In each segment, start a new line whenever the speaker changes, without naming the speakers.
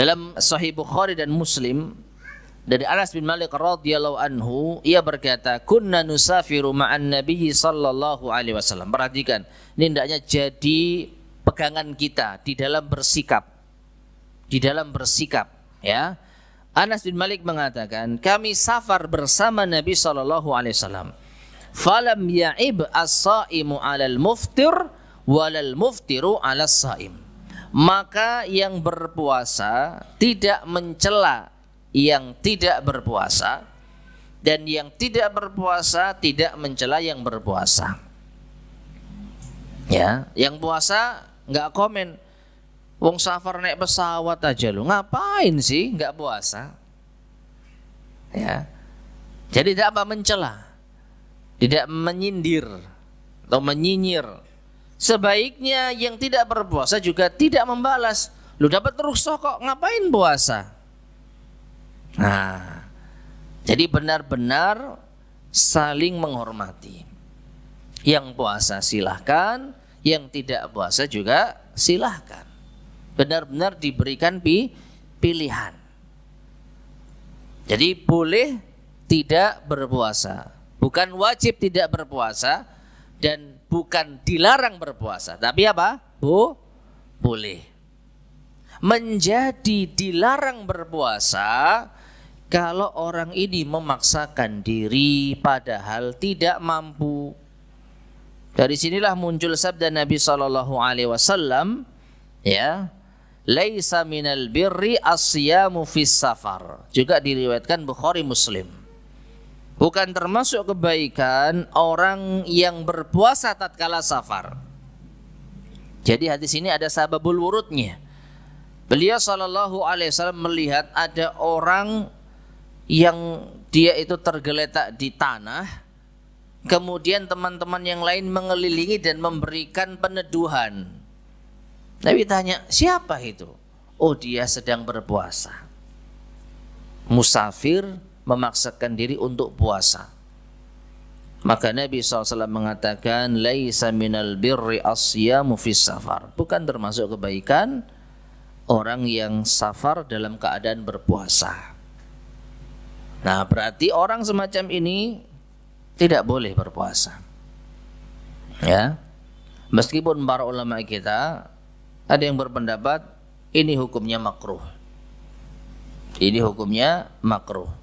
Dalam Sahih Bukhari dan Muslim dari Anas bin Malik radhiyallahu anhu ia berkata kunna nusafiru ma'an nabiyyi sallallahu alaihi wasallam perhatikan ini hendaknya jadi pegangan kita di dalam bersikap di dalam bersikap ya Anas bin Malik mengatakan kami safar bersama Nabi sallallahu alaihi wasallam falam ya'ib as shaimu 'alal muftir walal muftiru 'alas saim maka yang berpuasa tidak mencela yang tidak berpuasa dan yang tidak berpuasa tidak mencela yang berpuasa. Ya, yang puasa nggak komen. Wong safar naik pesawat aja lu ngapain sih nggak puasa? Ya, jadi tidak apa mencela, tidak menyindir atau menyinyir Sebaiknya yang tidak berpuasa juga tidak membalas. Lu dapat rukhsah kok ngapain puasa? Nah, jadi benar-benar saling menghormati. Yang puasa silahkan, yang tidak puasa juga silahkan. Benar-benar diberikan pi pilihan. Jadi boleh tidak berpuasa. Bukan wajib tidak berpuasa, dan bukan dilarang berpuasa, tapi apa? Bu, boleh. Menjadi dilarang berpuasa kalau orang ini memaksakan diri padahal tidak mampu. Dari sinilah muncul sabda Nabi Shallallahu Alaihi Wasallam, ya, laisa minal birri asyamu fis safar. Juga diriwayatkan Bukhari Muslim. Bukan termasuk kebaikan orang yang berpuasa tatkala safar. Jadi hadis ini ada sababul wurudnya. Beliau sallallahu alaihi wasallam melihat ada orang yang dia itu tergeletak di tanah kemudian teman-teman yang lain mengelilingi dan memberikan peneduhan. Nabi tanya, siapa itu? Oh dia sedang berpuasa. Musafir memaksakan diri untuk puasa. Maka Nabi SAW mengatakan, Laisa minal birri asyamu fis safar. Bukan termasuk kebaikan orang yang safar dalam keadaan berpuasa. Nah, berarti orang semacam ini tidak boleh berpuasa. Ya. Meskipun para ulama kita ada yang berpendapat ini hukumnya makruh. Ini hukumnya makruh.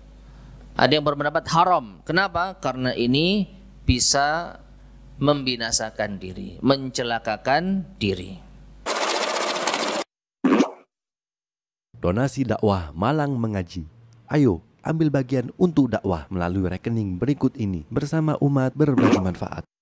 Ada yang berpendapat haram. Kenapa? Karena ini bisa membinasakan diri, mencelakakan diri. Donasi dakwah Malang mengaji. Ayo, ambil bagian untuk dakwah melalui rekening berikut ini bersama umat berbagi manfaat.